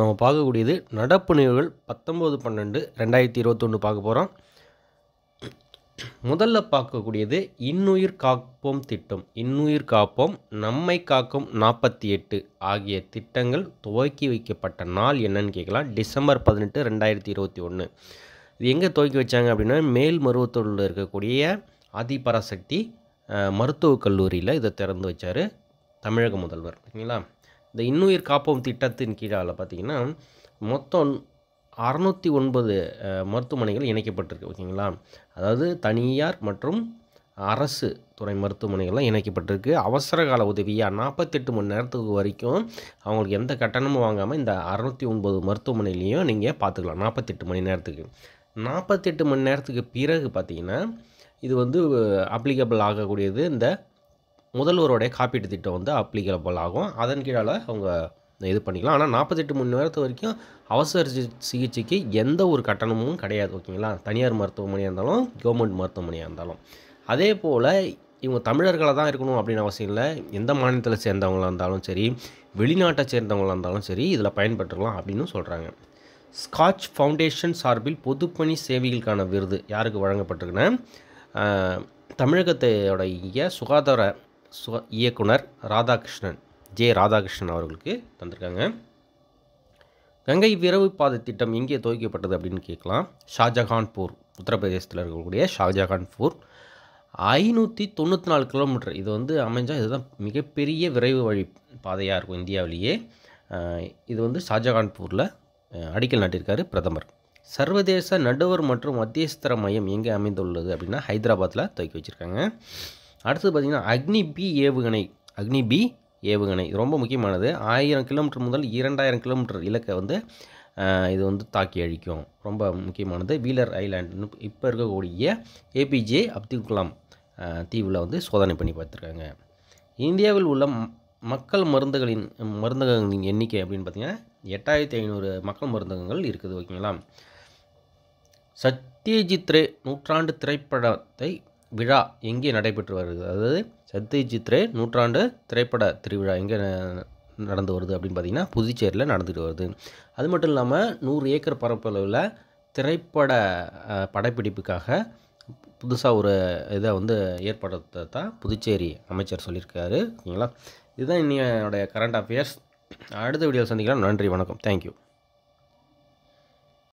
நம்ம பார்க்கக்கூடியது நடப்பு நிகழ்வுகள் பத்தொம்போது பன்னெண்டு ரெண்டாயிரத்தி இருபத்தொன்று பார்க்க போகிறோம் முதல்ல பார்க்கக்கூடியது இன்னுயிர் காப்போம் திட்டம் இன்னுயிர் காப்போம் நம்மை காக்கும் நாற்பத்தி எட்டு ஆகிய திட்டங்கள் துவக்கி வைக்கப்பட்ட நாள் என்னன்னு கேட்கலாம் டிசம்பர் பதினெட்டு ரெண்டாயிரத்தி இருபத்தி ஒன்று இது எங்கே துவக்கி வச்சாங்க அப்படின்னா மேல் மருவத்தூரில் இருக்கக்கூடிய அதிபராசக்தி மருத்துவக் கல்லூரியில் இதை திறந்து வச்சார் தமிழக முதல்வர் ஓகேங்களா இந்த இன்னுயிர் காப்போம் திட்டத்தின் கீழால் பார்த்திங்கன்னா மொத்தம் அறநூற்றி ஒன்பது மருத்துவமனைகள் இணைக்கப்பட்டிருக்கு ஓகேங்களா அதாவது தனியார் மற்றும் அரசு துறை மருத்துவமனைகள்லாம் இணைக்கப்பட்டிருக்கு அவசர கால உதவியாக நாற்பத்தெட்டு மணி நேரத்துக்கு வரைக்கும் அவங்களுக்கு எந்த கட்டணமும் வாங்காமல் இந்த அறநூற்றி ஒன்பது மருத்துவமனையிலையும் நீங்கள் பார்த்துக்கலாம் நாற்பத்தெட்டு மணி நேரத்துக்கு நாற்பத்தெட்டு மணி நேரத்துக்கு பிறகு பார்த்திங்கன்னா இது வந்து அப்ளிகபிள் ஆகக்கூடியது இந்த முதல்வருடைய காப்பீட்டு திட்டம் வந்து அப்ளிகபிள் ஆகும் அதன் கீழால் அவங்க இது பண்ணிக்கலாம் ஆனால் நாற்பத்தெட்டு மணி நேரத்து வரைக்கும் அவசர சிகிச்சைக்கு எந்த ஒரு கட்டணமும் கிடையாது ஓகேங்களா தனியார் மருத்துவமனையாக இருந்தாலும் கவர்மெண்ட் மருத்துவமனையாக இருந்தாலும் அதே போல் இவங்க தமிழர்களாக தான் இருக்கணும் அப்படின்னு அவசியம் இல்லை எந்த மாநிலத்தில் சேர்ந்தவங்களாக இருந்தாலும் சரி வெளிநாட்டை சேர்ந்தவங்களாக இருந்தாலும் சரி இதில் பயன்பெற்றுக்கலாம் அப்படின்னு சொல்கிறாங்க ஸ்காட்ச் ஃபவுண்டேஷன் சார்பில் பொதுப்பணி சேவைகளுக்கான விருது யாருக்கு வழங்கப்பட்டிருக்குன்னா தமிழகத்தையோடைய சுகாதார இயக்குனர் ராதாகிருஷ்ணன் ஜே ராதாகிருஷ்ணன் அவர்களுக்கு தந்திருக்காங்க கங்கை விரவு பாதை திட்டம் எங்கே துவக்கப்பட்டது அப்படின்னு கேட்கலாம் ஷாஜஹான்பூர் உத்தரப்பிரதேசத்தில் இருக்கக்கூடிய ஷாஜஹான்பூர் ஐநூற்றி தொண்ணூற்றி நாலு கிலோமீட்டர் இது வந்து அமைஞ்சால் இதுதான் மிகப்பெரிய விரைவு வழி பாதையாக இருக்கும் இந்தியாவிலேயே இது வந்து ஷாஜஹான்பூரில் அடிக்கல் நாட்டியிருக்காரு பிரதமர் சர்வதேச நடுவர் மற்றும் மத்தியஸ்தர மையம் எங்கே அமைந்துள்ளது அப்படின்னா ஹைதராபாத்தில் துவக்கி வச்சுருக்காங்க அடுத்தது பார்த்திங்கன்னா அக்னி பி ஏவுகணை அக்னி பி ஏவுகணை ரொம்ப முக்கியமானது ஆயிரம் கிலோமீட்டர் முதல் இரண்டாயிரம் கிலோமீட்டர் இலக்கை வந்து இது வந்து தாக்கி அழிக்கும் ரொம்ப முக்கியமானது வீலர் ஐலாண்ட் இப்போ இருக்கக்கூடிய ஏபிஜே அப்துல் கலாம் தீவில் வந்து சோதனை பண்ணி பார்த்துருக்காங்க இந்தியாவில் உள்ள மக்கள் மருந்துகளின் மருந்தகங்களின் எண்ணிக்கை அப்படின்னு பார்த்திங்கன்னா எட்டாயிரத்தி ஐநூறு மக்கள் மருந்தகங்கள் இருக்குது ஓகேங்களா சத்யஜித் நூற்றாண்டு திரைப்படத்தை விழா எங்கே நடைபெற்று வருகிறது அதாவது சத்தி சித்ரே நூற்றாண்டு திரைப்பட திருவிழா எங்கே நடந்து வருது அப்படின்னு பார்த்திங்கன்னா புதுச்சேரியில் நடந்துட்டு வருது அது மட்டும் இல்லாமல் நூறு ஏக்கர் பரப்பளவில் திரைப்பட படப்பிடிப்புக்காக புதுசாக ஒரு இதை வந்து ஏற்படுத்த புதுச்சேரி அமைச்சர் சொல்லியிருக்காரு ஓகேங்களா இதுதான் என்னுடைய கரண்ட் அஃபேர்ஸ் அடுத்த வீடியோவில் சந்திக்கலாம் நன்றி வணக்கம் தேங்க்யூ